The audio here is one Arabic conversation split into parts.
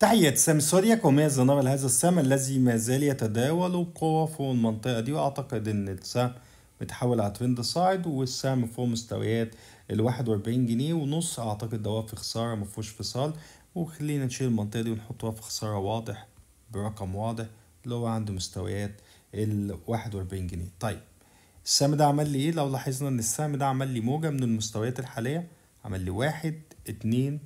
تحية سامي سوريا وميز زنار هذا السهم الذي ما زال يتداول قوة فوق المنطقة دي وأعتقد إن السهم متحول على ترند صاعد والسهم فوق مستويات الواحد وأربعين جنيه ونص أعتقد ده في خسارة مفهوش فصال وخلينا نشيل المنطقة دي ونحطها في خسارة واضح برقم واضح اللي هو عند مستويات الواحد وأربعين جنيه طيب السهم ده عمل لي ايه لو لاحظنا ان السهم ده عمل لي موجة من المستويات الحالية عمل لي واحد اتنين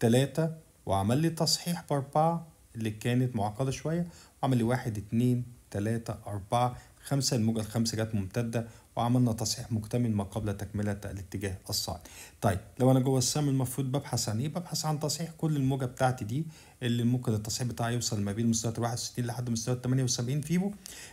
تلاتة وعمل لي تصحيح باربعة اللي كانت معقدة شوية وعمل لي واحد اتنين تلاتة أربعة خمسة الموجة الخامسة جت ممتدة وعملنا تصحيح مكتمل ما قبل تكملة الاتجاه الصاعد طيب لو أنا جوه السهم المفروض ببحث عن إيه؟ ببحث عن تصحيح كل الموجة بتاعتي دي اللي ممكن التصحيح بتاعها يوصل ما بين مستويات 61 لحد مستويات 78 فيبو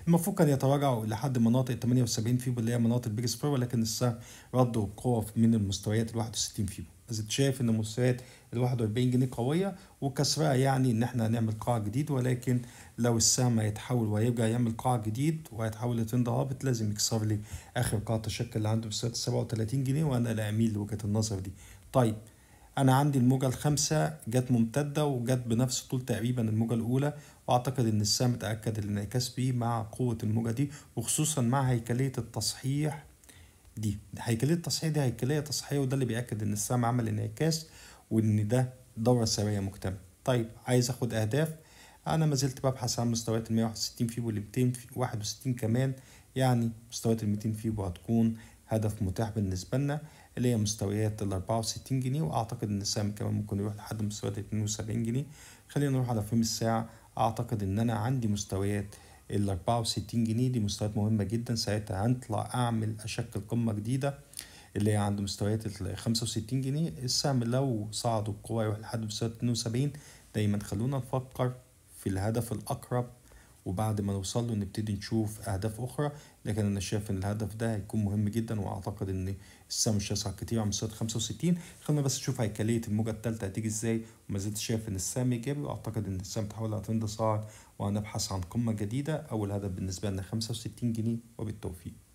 المفروض كان يتراجع لحد مناطق 78 فيبو اللي هي مناطق بيج سبير ولكن السهم رده بقوة من المستويات ال 61 فيبو إذا شايف ان مستويات ال 41 جنيه قويه وكسرها يعني ان احنا هنعمل قاع جديد ولكن لو السهم هيتحول وهيرجع يعمل قاع جديد وهيتحول حاولت انضبابت لازم يكسر لي اخر قاعة الشك اللي عنده بسعر 37 جنيه وانا لا اميل لوجهة النظر دي طيب انا عندي الموجة الخامسة جت ممتدة وجت بنفس طول تقريبا الموجة الاولى واعتقد ان السهم اتأكد الانعكاس بيه مع قوة الموجة دي وخصوصا مع هيكلية التصحيح دي هيكلية التصحيح دي هيكلية تصحيح وده اللي بيأكد ان السهم عمل انعكاس وان ده دورة سرية مكتملة طيب عايز اخد اهداف انا ما زلت ببحث عن مستويات ال 161 فيبو وال 261 كمان يعني مستويات ال 200 فيبو هتكون هدف متاح بالنسبه لنا اللي هي مستويات ال 64 جنيه واعتقد ان السهم كمان ممكن يروح لحد مستويات 72 جنيه خلينا نروح على فيلم الساعه اعتقد ان انا عندي مستويات ال 64 جنيه دي مستويات مهمه جدا ساعتها هنطلع اعمل اشكل قمه جديده اللي هي عند مستويات ال 65 جنيه السهم لو صعد بقوه يروح لحد مستويات 72 دايما خلونا نفكر في الهدف الأقرب وبعد ما نوصل له نبتدي نشوف أهداف أخرى لكن أنا شايف إن الهدف ده هيكون مهم جدا وأعتقد إن السهم مش هيصعد كتير عن مستويات 65 خلينا بس نشوف هيكلية الموجة التالتة هتيجي إزاي وما زلت شايف إن السهم إيجابي وأعتقد إن السهم تحاول هتندى صاعد وهنبحث عن قمة جديدة أول هدف بالنسبة لنا 65 جنيه وبالتوفيق